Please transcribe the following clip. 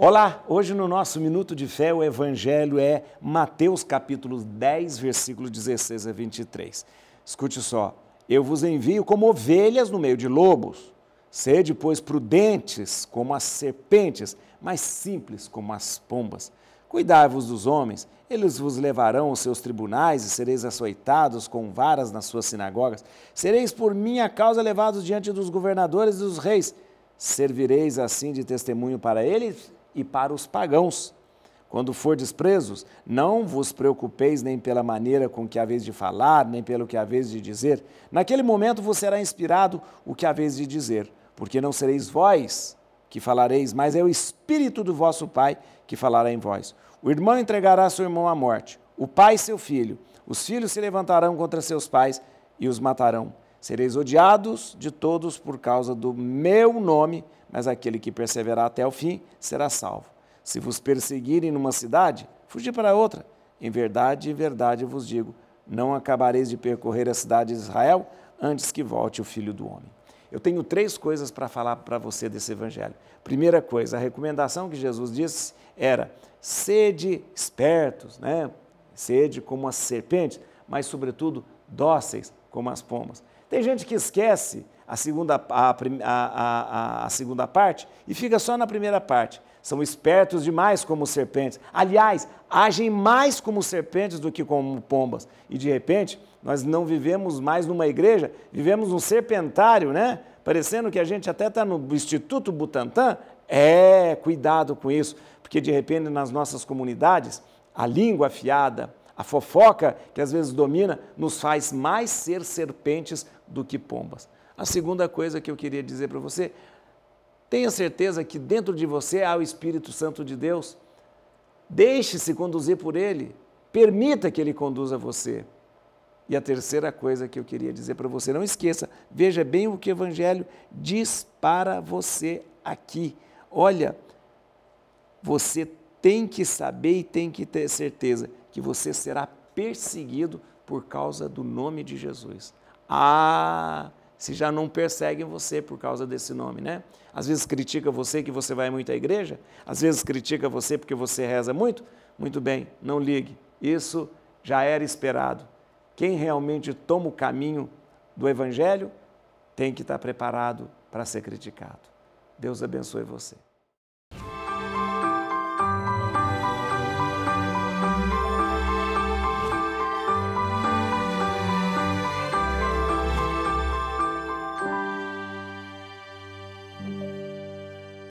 Olá, hoje no nosso Minuto de Fé o Evangelho é Mateus capítulo 10, versículo 16 a 23. Escute só, eu vos envio como ovelhas no meio de lobos. Sede, pois, prudentes como as serpentes, mas simples como as pombas. Cuidai-vos dos homens, eles vos levarão aos seus tribunais e sereis açoitados com varas nas suas sinagogas. Sereis por minha causa levados diante dos governadores e dos reis. Servireis assim de testemunho para eles e para os pagãos. Quando fordes desprezos, não vos preocupeis nem pela maneira com que haveis de falar, nem pelo que haveis de dizer. Naquele momento vos será inspirado o que haveis de dizer, porque não sereis vós que falareis, mas é o Espírito do vosso Pai que falará em vós. O irmão entregará seu irmão à morte, o pai seu filho. Os filhos se levantarão contra seus pais e os matarão. Sereis odiados de todos por causa do meu nome mas aquele que perseverar até o fim será salvo. Se vos perseguirem numa cidade, fugi para outra. Em verdade, em verdade vos digo: não acabareis de percorrer a cidade de Israel antes que volte o filho do homem. Eu tenho três coisas para falar para você desse evangelho. Primeira coisa, a recomendação que Jesus disse era: sede espertos, né? sede como as serpentes, mas, sobretudo, dóceis como as pombas. Tem gente que esquece a segunda, a, a, a, a segunda parte e fica só na primeira parte. São espertos demais como serpentes. Aliás, agem mais como serpentes do que como pombas. E de repente, nós não vivemos mais numa igreja, vivemos um serpentário, né? Parecendo que a gente até está no Instituto Butantan. É, cuidado com isso, porque de repente nas nossas comunidades, a língua afiada, a fofoca, que às vezes domina, nos faz mais ser serpentes do que pombas. A segunda coisa que eu queria dizer para você, tenha certeza que dentro de você há o Espírito Santo de Deus. Deixe-se conduzir por ele. Permita que ele conduza você. E a terceira coisa que eu queria dizer para você, não esqueça, veja bem o que o Evangelho diz para você aqui. Olha, você tem que saber e tem que ter certeza que você será perseguido por causa do nome de Jesus. Ah, se já não perseguem você por causa desse nome, né? Às vezes critica você que você vai muito à igreja, às vezes critica você porque você reza muito. Muito bem, não ligue. Isso já era esperado. Quem realmente toma o caminho do evangelho tem que estar preparado para ser criticado. Deus abençoe você.